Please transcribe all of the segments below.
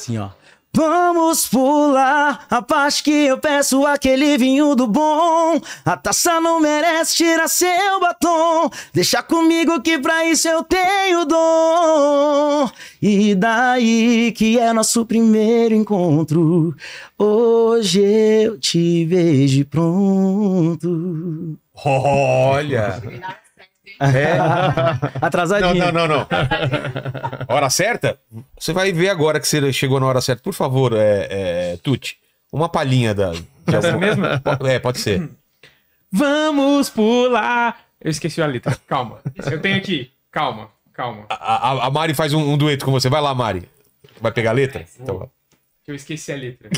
Assim, ó. Vamos pular a parte que eu peço aquele vinho do bom. A taça não merece tirar seu batom. Deixa comigo que pra isso eu tenho dom. E daí que é nosso primeiro encontro. Hoje eu te vejo pronto. Olha! É. Atrasadinho. Não, não, não, não. Hora certa? Você vai ver agora que você chegou na hora certa. Por favor, é, é Tuti, uma palhinha da. Essa mesmo? É, pode ser. Vamos pular. Eu esqueci a letra. Calma. Eu tenho aqui. Calma, calma. A, a, a Mari faz um, um, dueto com você. Vai lá, Mari. Vai pegar a letra? Então... Eu esqueci a letra.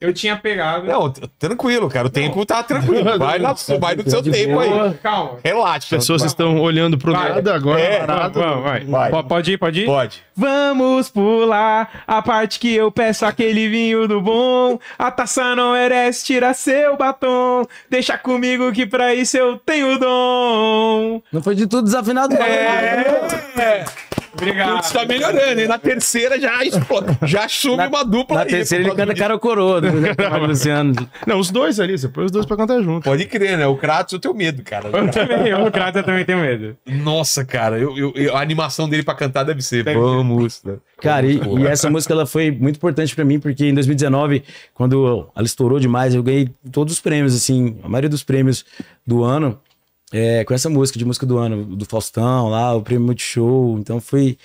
Eu tinha pegado. Não, tranquilo, cara. O tempo não. tá tranquilo. Vai, na, vai no seu tempo boa. aí. Calma. Relaxa. As pessoas vai. estão olhando pro vai. nada agora. É, vai. vai. Pode ir, pode ir? Pode. Vamos pular a parte que eu peço aquele vinho do bom. A taça não merece tirar seu batom. Deixa comigo que pra isso eu tenho dom. Não foi de tudo desafinado, não. É. é. Obrigado. Putz, tá melhorando, hein? Na terceira já, explode, já assume na, uma dupla na aí. Na terceira ele canta cara ou coroa, né? tá Luciano. Não, os dois ali, você põe os dois pra cantar junto. Pode crer, né? O Kratos eu tenho medo, cara. Eu também, eu, o Kratos eu também tenho medo. Nossa, cara, eu, eu, eu, a animação dele pra cantar deve ser. Deve Vamos. Né? Cara, e, e, essa música ela foi muito importante pra mim, porque em 2019, quando ela estourou demais, eu ganhei todos os prêmios, assim, a maioria dos prêmios do ano é, com essa música de música do ano, do Faustão lá, o Prêmio Multishow. Então fui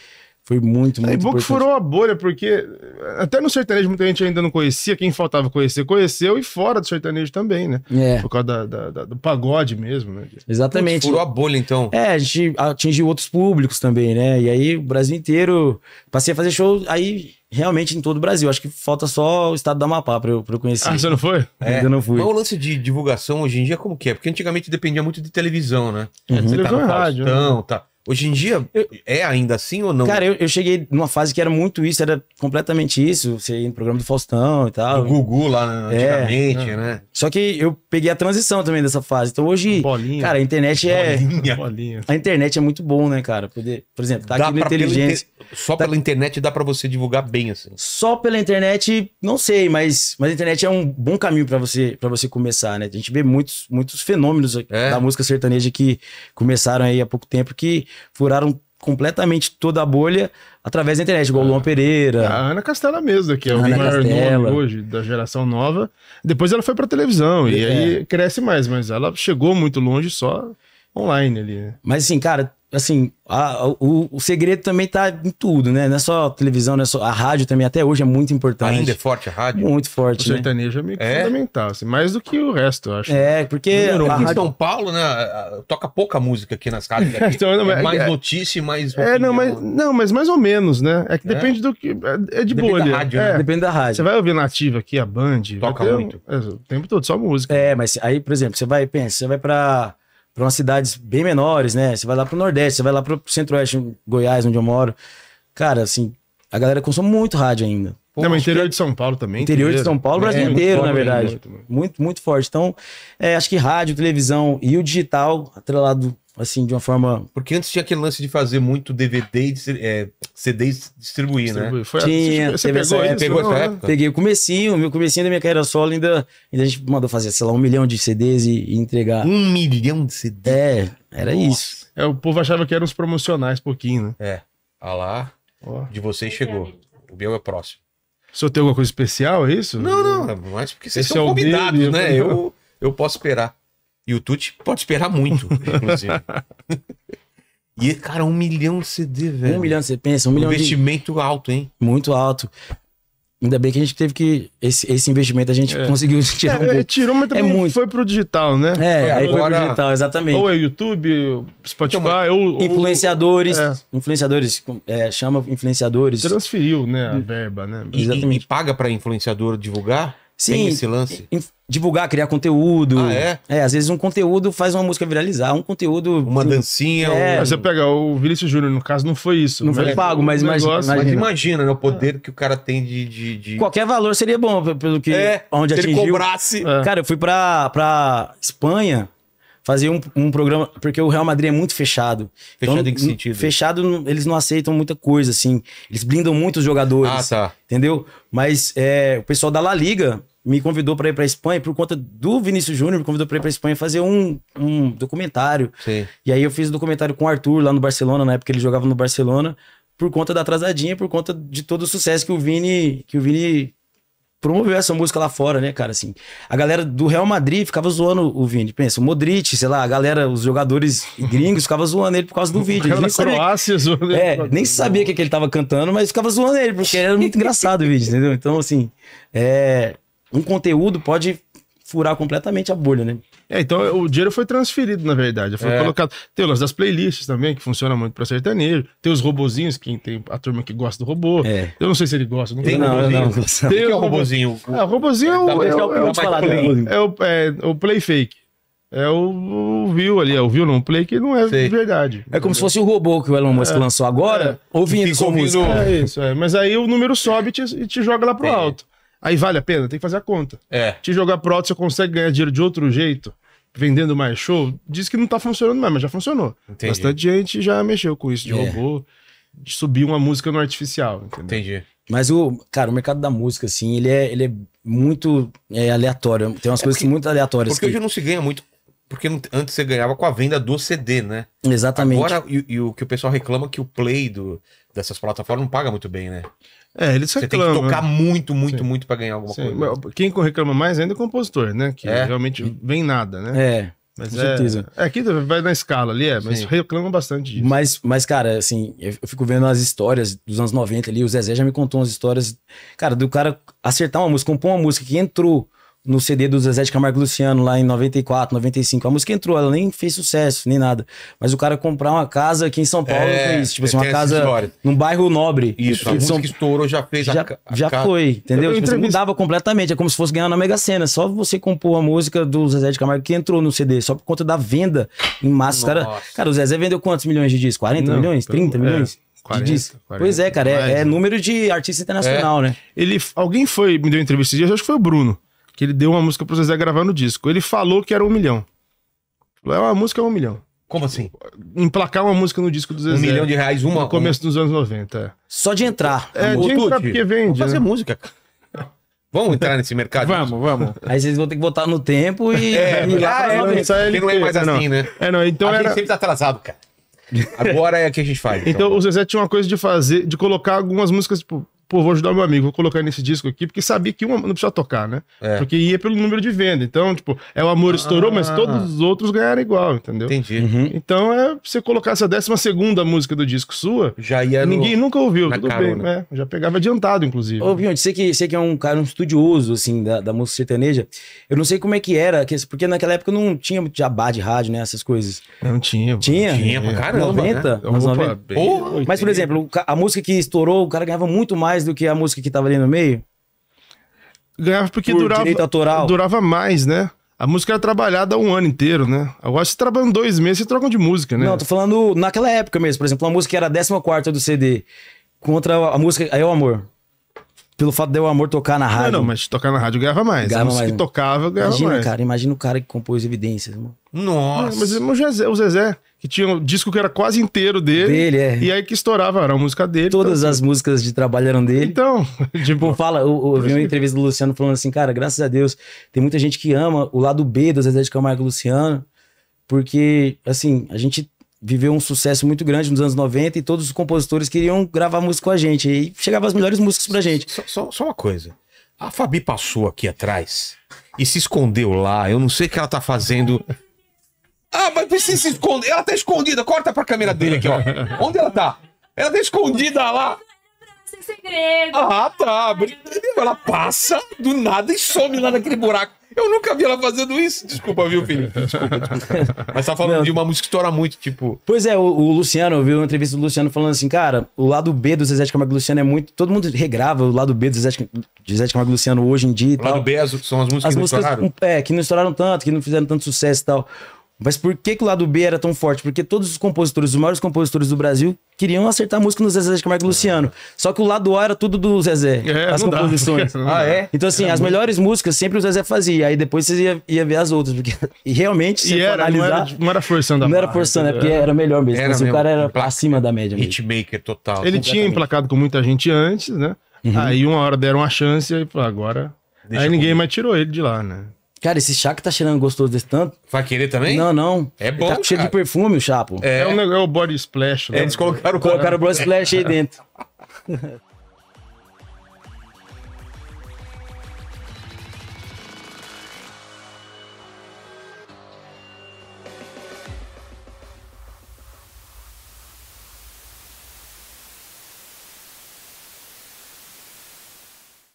foi muito, muito. A furou a bolha, porque eh, até no sertanejo muita gente ainda não conhecia, quem faltava conhecer, conheceu, e fora do sertanejo também, né? É. Por causa da, da, da, do pagode mesmo, né? Exatamente. furou a bolha, então. É, a gente atingiu outros públicos também, né? E aí o Brasil inteiro. Passei a fazer show aí realmente em todo o Brasil. Acho que falta só o estado da Amapá pra eu, pra eu conhecer. Ah, você não foi? É. Ainda não fui. Mas o lance de divulgação hoje em dia, como que é? Porque antigamente dependia muito de televisão, né? Uhum. Você televisão tá no é rádio. Faustão, né? tá Hoje em dia, eu, é ainda assim ou não? Cara, eu, eu, cheguei numa fase que era muito isso, era completamente isso. Você ia no programa do Faustão e tal. O Gugu lá né, é, antigamente, é, né? Só que eu peguei a transição também dessa fase. Então hoje, Bolinha. cara, a internet é. Bolinha. A internet é muito bom, né, cara? Poder, por exemplo, tá dá aqui no Inteligência. Pela, só tá... pela internet dá para você divulgar bem, assim. Só pela internet, não sei, mas, mas a internet é um bom caminho para você para você começar, né? A gente vê muitos, muitos fenômenos é. da música sertaneja que começaram aí há pouco tempo que furaram completamente toda a bolha através da internet, igual ah, o Luan ah. Pereira. A Ana Castela mesmo, que é o maior nome hoje da geração nova. Depois ela foi para televisão é. e aí cresce mais, mas ela chegou muito longe só online ali. Né? Mas assim, cara, assim, a, o, o, segredo também tá em tudo, né? Não é só a televisão, não é só a rádio também, até hoje é muito importante. Ainda é forte a rádio? Muito forte. O né? sertanejo né? é meio é? fundamental, assim, mais do que o resto, eu acho. É, porque. Não, rádio... Em São Paulo, né? Toca pouca música aqui nas rádios. Aqui. então, não, é mais é, notícia e mais. É, não mas, não, mas mais ou menos, né? É que é? depende do que. É, é de depende bolha. Da rádio, né? É. Depende da rádio. Você vai ouvir nativa aqui, a Band. Toca muito. Um, o tempo todo, só música. É, mas aí, por exemplo, você vai, pensa, você vai pra para umas cidades bem menores, né? Você vai lá pro Nordeste, você vai lá pro Centro-Oeste, Goiás, onde eu moro. Cara, assim, a galera consome muito rádio ainda. Pô, não, interior de São Paulo também. Interior, interior de São Paulo, é, Brasil é, inteiro, na verdade. muito, muito forte. Então, é, acho que rádio, televisão e o digital, atrelado assim, de uma forma. Porque antes tinha aquele lance de fazer muito DVD e é, CD distribuir, né? Foi tinha, você, você pegou, essa, isso, pegou essa época? Peguei o comecinho, meu comecinho da minha carreira solo, ainda, ainda a gente mandou fazer, sei lá, um milhão de CDs e, e entregar. Um milhão de CDs? É, era Nossa. isso. É, o povo achava que eram os promocionais pouquinho, né? É. A ah lá, oh. de vocês chegou. O meu é próximo. O senhor tem alguma coisa especial, é isso? Não, não, é mas porque vocês Esse é são é convidados, dele, né? Eu, eu posso esperar. E o Tuti pode esperar muito, inclusive. e, cara, um milhão de CD, velho. Um milhão, você pensa, um milhão Investimento de... alto, hein? Muito alto. Ainda bem que a gente teve que. Esse, esse investimento a gente é. conseguiu é, tirar. É, um pouco. Tirou, mas é também é muito. foi pro digital, né? É, aí agora... foi pro digital, exatamente. Ou é YouTube, Spotify, então, ou, Influenciadores. É. Influenciadores, é, chama influenciadores. Transferiu, né? A verba, né? E, exatamente. E, e paga para influenciador divulgar? Sim. Tem esse lance? divulgar, criar conteúdo. Ah, é? É, às vezes um conteúdo faz uma música viralizar, um conteúdo. Uma dancinha. É. Um... Você pega o Vinícius Júnior, no caso, não foi isso. Não né? foi pago, mas imagina, imagina. Mas imagina né, o poder que o cara tem de, de, de, Qualquer valor seria bom, pelo que. É, onde se atingiu. ele cobrasse. É. Cara, eu fui pra, pra Espanha fazer um, um, programa. Porque o Real Madrid é muito fechado. Então, fechado então, em que sentido? Fechado, eles não aceitam muita coisa, assim. Eles blindam muito os jogadores. Ah, tá. Entendeu? Mas é, o pessoal da La Liga me convidou para ir para Espanha por conta do Vinícius Júnior, me convidou para ir para Espanha fazer um, um documentário. Sim. E aí eu fiz o um documentário com o Arthur lá no Barcelona, na época ele jogava no Barcelona, por conta da atrasadinha, por conta de todo o sucesso que o Vini, que o Vini promoveu essa música lá fora, né, cara? Assim, a galera do Real Madrid ficava zoando o Vini. Pensa, o Modric, sei lá, a galera, os jogadores gringos ficavam zoando ele por causa do vídeo. Ele nem sabia, Croácia, que... é, nem sabia o que, que, ele tava cantando, mas ficava zoando ele, porque era muito engraçado o vídeo, entendeu? Então, assim, é... um conteúdo pode furar completamente a bolha, né? É, então o dinheiro foi transferido, na verdade. Foi é. colocado. Tem o lance das playlists também, que funciona muito pra sertanejo. Tem os robozinhos, que tem a turma que gosta do robô. É. Eu não sei se ele gosta. Não tem, não, robozinho. não, não. Tem o, que é o robozinho. É, o robozinho é o. É, é, é, né? é o, é o play fake. É o, o Viu ali, é o Viu não Play, que não é Sei. verdade. É como se fosse o robô que o Elon Musk é, lançou agora, é, ouvindo com o música. É isso, é. Mas aí o número sobe e te, te joga lá pro alto. Aí vale a pena? Tem que fazer a conta. É. Te jogar pro alto, você consegue ganhar dinheiro de outro jeito, vendendo mais show. Diz que não tá funcionando mais, mas já funcionou. Entendi. Bastante gente já mexeu com isso, de yeah. É. robô, de subir uma música no artificial. Entendeu? Entendi. Mas o, cara, o mercado da música, assim, ele é, ele é muito é, aleatório. Tem umas é coisas porque, muito aleatórias. Porque que... hoje não se ganha muito porque antes você ganhava com a venda do CD, né? Exatamente. Agora, e, e o que o pessoal reclama é que o play do, dessas plataformas não paga muito bem, né? É, eles Você reclamam. tem que tocar né? muito, muito, Sim. muito para ganhar alguma Sim. coisa. quem reclama mais ainda é o compositor, né? Que é. realmente vem nada, né? É. Mas com é certeza. É, aqui vai na escala ali, é, mas reclama reclamam bastante disso. Mas, mas, cara, assim, eu fico vendo as histórias dos anos 90 ali, o Zezé já me contou umas histórias, cara, do cara acertar uma música, compor uma música que entrou no CD do Zezé de Camargo Luciano, lá em 94, 95. A música entrou, ela nem fez sucesso, nem nada. Mas o cara comprar uma casa aqui em São Paulo é, é isso. Tipo assim, uma casa história. num bairro nobre. Isso, a música São... estourou, já fez já, a Já foi, entendeu? Tipo, assim, entrevista... mudava completamente, é como se fosse ganhar na Mega Sena. Só você compor a música do Zezé de Camargo que entrou no CD, só por conta da venda em massa. Cara, cara, o Zezé vendeu quantos milhões de discos? 40 Não, milhões? 30 é. milhões? 40, 40, pois é, cara, é, é, né? número de artista internacional, é. né? Ele, alguém foi, me deu entrevista esses dias, acho que foi o Bruno que ele deu uma música pro Zezé gravar no disco. Ele falou que era um milhão. Falou, é uma música é um milhão. Como assim? Emplacar uma música no disco do Zezé. Um milhão de reais, uma. No começo dos anos 90. É. Só de entrar. É, de entrar porque vende. Vamos fazer né? música, Vamos entrar nesse mercado? Vamos, vamos. Aí vocês vão ter que botar no tempo e. É, e lá, ah, é, não, é, é, não é mais assim, não. né? É, não, então a era... gente sempre tá atrasado, cara. Agora é que a gente faz. Então, então o Zezé tinha uma coisa de fazer, de colocar algumas músicas, tipo, pô, vou ajudar meu amigo, vou colocar nesse disco aqui, porque sabia que uma não precisa tocar, né? É. Porque ia pelo número de venda. Então, tipo, é o amor ah. estourou, mas ah. todos os outros ganharam igual, entendeu? Entendi. Uhum. Então, é você colocar essa décima segunda música do disco sua, já ia ninguém no... nunca ouviu, Na tudo carona. bem, é, já pegava adiantado, inclusive. Ô, Biondi, você que, você que é um cara, um estudioso, assim, da, da música sertaneja, eu não sei como é que era, porque naquela época não tinha jabá de rádio, né, essas coisas. Não tinha. Tinha? tinha pra caramba, 90, né? Opa, 90. Bem... Mas, por exemplo, a música que estourou, o cara ganhava muito mais mais do que a música que tava ali no meio? Ganhava porque Por durava. Direito autoral. Durava mais, né? A música era trabalhada um ano inteiro, né? Agora, você trabalhando dois meses, e troca de música, né? Não, tô falando naquela época mesmo. Por exemplo, a música que era a 14 do CD contra a música Aí é o Amor pelo fato de o amor tocar na rádio. Não, não mas tocar na rádio ganhava mais. Ganhava mais. que né? tocava ganhava imagina, mais. Cara, imagina o cara que compôs Evidências. Mano. Nossa. Mas, mas o, Zezé, que tinha um disco que era quase inteiro dele. Dele, é. E aí que estourava, era a música dele. Então, Todas então, as assim. músicas de trabalho eram dele. Então, tipo, fala, eu, eu vi uma entrevista do Luciano falando assim, cara, graças a Deus, tem muita gente que ama o lado B do Zezé de Camargo e Luciano, porque, assim, a gente viveu um sucesso muito grande nos anos 90 e todos os compositores queriam gravar música com a gente. E chegava as melhores músicas pra gente. Só, só, só uma coisa. A Fabi passou aqui atrás e se escondeu lá. Eu não sei o que ela tá fazendo. Ah, mas precisa se esconder. Ela tá escondida. Corta pra câmera dele aqui, ó. Onde ela tá? Ela tá escondida lá. Segredo. Ah, tá. Ela passa do nada e some lá naquele buraco. Eu nunca vi ela fazendo isso. Desculpa, viu, Felipe? Desculpa, desculpa. Mas tá falando Não. de uma música que estoura muito, tipo. Pois é, o, o Luciano, eu vi uma entrevista do Luciano falando assim, cara, o lado B do Zezé de Camargo e Luciano é muito. Todo mundo regrava o lado B do Zezé de, Zezé de Camargo e Luciano hoje em dia. E o tal. lado B são as músicas as que músicas, estouraram? É, que não estouraram tanto, que não fizeram tanto sucesso e tal. Mas por que, que o lado B era tão forte? Porque todos os compositores, os maiores compositores do Brasil, queriam acertar música no Zezé de Camargo e Luciano. É. Só que o lado A era tudo do Zezé, é, as composições. Dá, ah, é? Então, assim, era as muito... melhores músicas sempre o Zezé fazia. Aí depois você ia, ia ver as outras. Porque realmente, se era, analisar. Não era, não era, forçando a Não era forçando, barra, é porque era melhor mesmo. Era mesmo o cara era acima da média mesmo. Hitmaker total. Ele tinha emplacado com muita gente antes, né? Uhum. Aí uma hora deram a chance e agora. Deixa aí ninguém comigo. mais tirou ele de lá, né? Cara, esse chá que tá cheirando gostoso desse tanto. Vai querer também? Não, não. É bom. Ele tá com cheiro de perfume, o chapo. É, é, um, é o body splash. Né? É, eles colocaram, colocaram o body é. splash aí dentro.